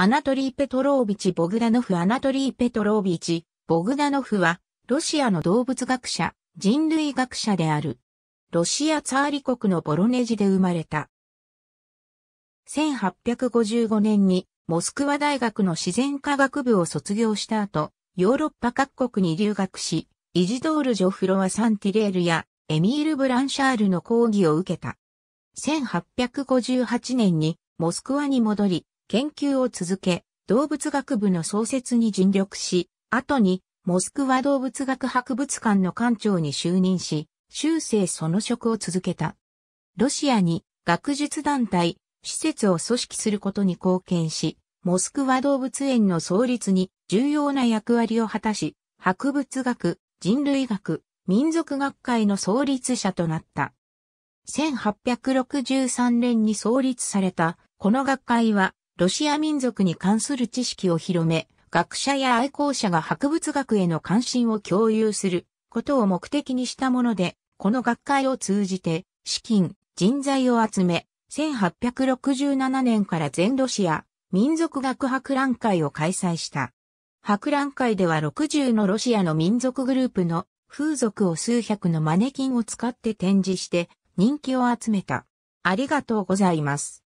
アナトリー・ペトロービチ・ボグダノフアナトリー・ペトロービチ・ボグダノフは、ロシアの動物学者、人類学者である。ロシアツァーリ国のボロネジで生まれた。1855年に、モスクワ大学の自然科学部を卒業した後、ヨーロッパ各国に留学し、イジドール・ジョフロワ・サンティレールや、エミール・ブランシャールの講義を受けた。1858年に、モスクワに戻り、研究を続け、動物学部の創設に尽力し、後に、モスクワ動物学博物館の館長に就任し、終生その職を続けた。ロシアに学術団体、施設を組織することに貢献し、モスクワ動物園の創立に重要な役割を果たし、博物学、人類学、民族学会の創立者となった。1863年に創立された、この学会はロシア民族に関する知識を広め、学者や愛好者が博物学への関心を共有することを目的にしたもので、この学会を通じて資金、人材を集め、1867年から全ロシア民族学博覧会を開催した。博覧会では60のロシアの民族グループの風俗を数百のマネキンを使って展示して人気を集めた。ありがとうございます。